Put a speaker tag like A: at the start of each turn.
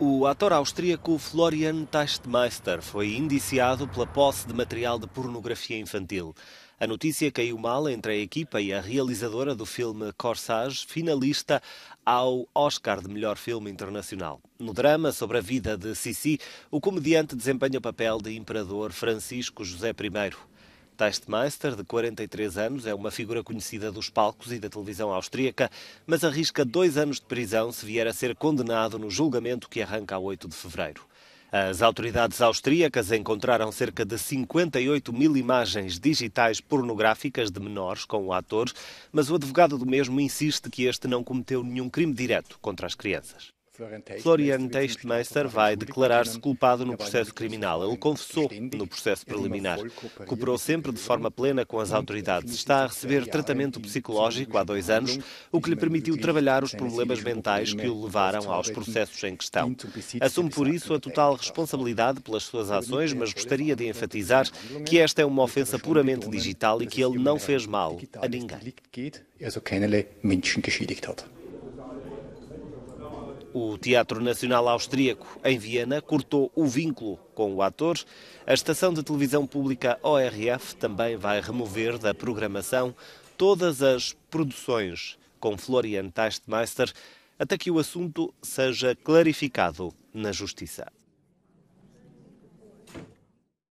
A: O ator austríaco Florian Teichtmeister foi indiciado pela posse de material de pornografia infantil. A notícia caiu mal entre a equipa e a realizadora do filme Corsage, finalista ao Oscar de Melhor Filme Internacional. No drama sobre a vida de Sissi, o comediante desempenha o papel de imperador Francisco José I. Teichmeister, de 43 anos, é uma figura conhecida dos palcos e da televisão austríaca, mas arrisca dois anos de prisão se vier a ser condenado no julgamento que arranca a 8 de fevereiro. As autoridades austríacas encontraram cerca de 58 mil imagens digitais pornográficas de menores com o ator, mas o advogado do mesmo insiste que este não cometeu nenhum crime direto contra as crianças. Florian Teichtmeister vai declarar-se culpado no processo assim criminal. Ele confessou no processo é preliminar. Cooperou é sempre de forma plena com as autoridades. Está a receber tratamento psicológico há dois anos, o que lhe permitiu trabalhar os problemas mentais que o levaram aos processos em questão. Assume, por isso, a total responsabilidade pelas suas ações, mas é gostaria de enfatizar que esta é uma ofensa puramente digital e que ele não fez mal a ninguém. O Teatro Nacional Austríaco, em Viena, cortou o vínculo com o ator. A estação de televisão pública ORF também vai remover da programação todas as produções com Florian Teichmeister até que o assunto seja clarificado na Justiça.